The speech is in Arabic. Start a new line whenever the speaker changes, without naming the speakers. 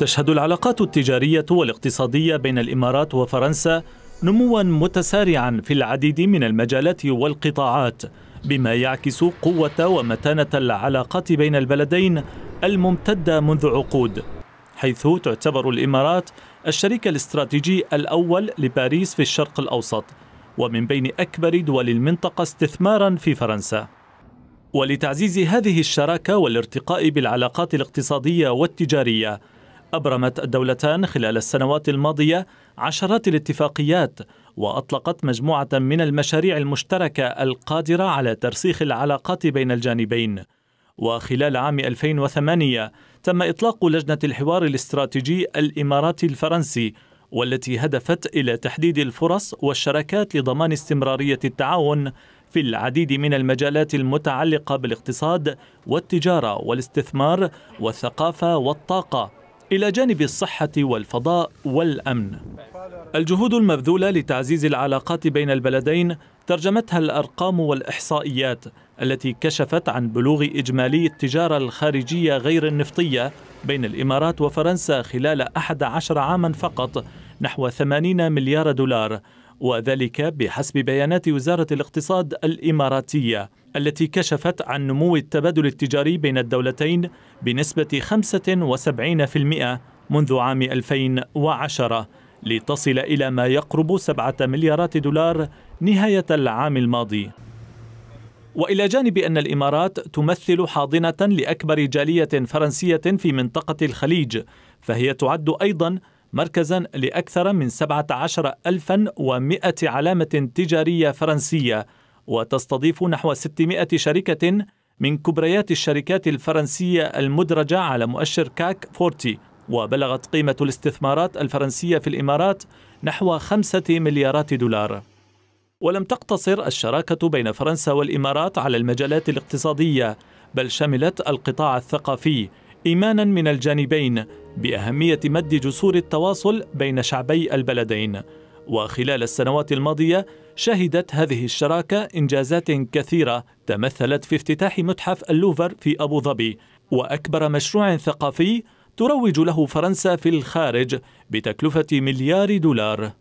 تشهد العلاقات التجارية والاقتصادية بين الإمارات وفرنسا نموا متسارعا في العديد من المجالات والقطاعات بما يعكس قوة ومتانة العلاقات بين البلدين الممتدة منذ عقود حيث تعتبر الإمارات الشريك الاستراتيجي الأول لباريس في الشرق الأوسط ومن بين أكبر دول المنطقة استثمارا في فرنسا ولتعزيز هذه الشراكة والارتقاء بالعلاقات الاقتصادية والتجارية أبرمت الدولتان خلال السنوات الماضية عشرات الاتفاقيات وأطلقت مجموعة من المشاريع المشتركة القادرة على ترسيخ العلاقات بين الجانبين وخلال عام 2008 تم إطلاق لجنة الحوار الاستراتيجي الإماراتي الفرنسي والتي هدفت إلى تحديد الفرص والشراكات لضمان استمرارية التعاون في العديد من المجالات المتعلقة بالاقتصاد والتجارة والاستثمار والثقافة والطاقة إلى جانب الصحة والفضاء والأمن الجهود المبذولة لتعزيز العلاقات بين البلدين ترجمتها الأرقام والإحصائيات التي كشفت عن بلوغ إجمالي التجارة الخارجية غير النفطية بين الإمارات وفرنسا خلال 11 عاما فقط نحو 80 مليار دولار وذلك بحسب بيانات وزارة الاقتصاد الإماراتية التي كشفت عن نمو التبادل التجاري بين الدولتين بنسبة 75% منذ عام 2010 لتصل إلى ما يقرب 7 مليارات دولار نهاية العام الماضي والى جانب ان الامارات تمثل حاضنه لاكبر جاليه فرنسيه في منطقه الخليج فهي تعد ايضا مركزا لأكثر من 17100 علامة تجارية فرنسية وتستضيف نحو 600 شركة من كبريات الشركات الفرنسية المدرجة على مؤشر كاك 40 وبلغت قيمة الاستثمارات الفرنسية في الإمارات نحو خمسة مليارات دولار ولم تقتصر الشراكة بين فرنسا والإمارات على المجالات الاقتصادية بل شملت القطاع الثقافي ايمانا من الجانبين باهميه مد جسور التواصل بين شعبي البلدين وخلال السنوات الماضيه شهدت هذه الشراكه انجازات كثيره تمثلت في افتتاح متحف اللوفر في ابو ظبي واكبر مشروع ثقافي تروج له فرنسا في الخارج بتكلفه مليار دولار